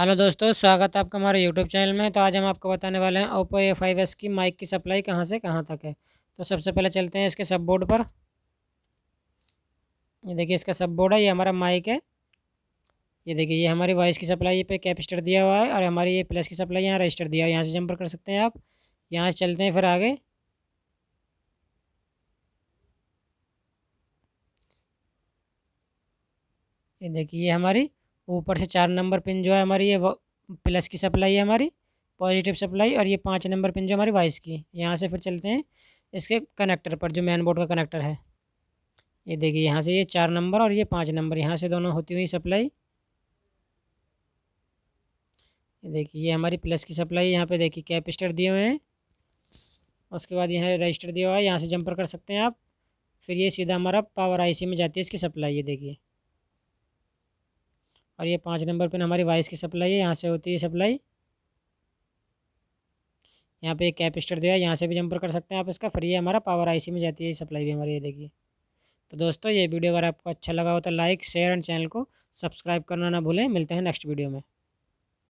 hello दोस्तों स्वागत है आपका हमारे यूट्यूब चैनल में तो आज हम आपको बताने वाले हैं ओप्पो ए फाइव एस की माइक की सप्लाई कहाँ से कहाँ तक है तो सबसे पहले चलते हैं इसके सब बोर्ड पर ये देखिए इसका सब बोर्ड है ये हमारा माइक है ये देखिए ये हमारी वॉइस की सप्लाई पे कैपेसिटर दिया हुआ है और हमारी ये प्लस की सप्लाई यहाँ रजिस्टर दिया है यहाँ से जंपर कर सकते हैं आप यहाँ से चलते हैं फिर आगे ये देखिए ये हमारी ऊपर से चार नंबर पिन जो है हमारी ये प्लस की सप्लाई है हमारी पॉजिटिव सप्लाई और ये पाँच नंबर पिन जो हमारी वाइस की यहाँ से फिर चलते हैं इसके कनेक्टर पर जो मेन बोर्ड का कनेक्टर है ये देखिए यहाँ से ये चार नंबर और ये पाँच नंबर यहाँ से दोनों होती हुई सप्लाई देखिए ये हमारी प्लस की सप्लाई यहाँ पे देखिए कैपेसिटर दिए हुए हैं उसके बाद यहाँ रजिस्टर दिया हुआ है यहाँ से जंपर कर सकते हैं आप फिर ये सीधा हमारा पावर आईसी में जाती है इसकी सप्लाई ये देखिए और ये पाँच नंबर पिन हमारी वाइस की सप्लाई है यहाँ से होती है सप्लाई यहाँ पे एक कैपेसिटर दिया है यहाँ से भी जंपर कर सकते हैं आप इसका फ्री है हमारा पावर आईसी में जाती है सप्लाई भी हमारी ये देखिए तो दोस्तों ये वीडियो अगर आपको अच्छा लगा हो तो लाइक शेयर एंड चैनल को सब्सक्राइब करना ना भूलें मिलते हैं नेक्स्ट वीडियो में